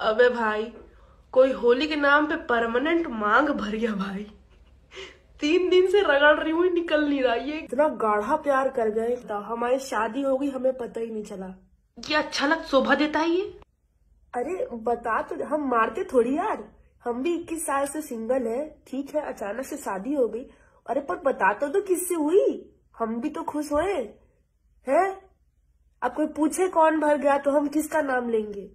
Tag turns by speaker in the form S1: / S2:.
S1: अबे भाई कोई होली के नाम पे परमानेंट मांग भर
S2: गया भाई तीन दिन से रगड़ रही हूँ निकल नहीं रहा ये इतना गाढ़ा प्यार कर गए हमारी शादी होगी हमें पता ही नहीं चला ये अच्छा लग शोभा देता है ये अरे बता तो हम मारते थोड़ी यार हम भी इक्कीस साल से सिंगल है ठीक है अचानक से शादी हो गई अरे पर बता तो, किससे हुई हम भी तो खुश हुए है अब कोई पूछे कौन भर गया तो हम किसका नाम लेंगे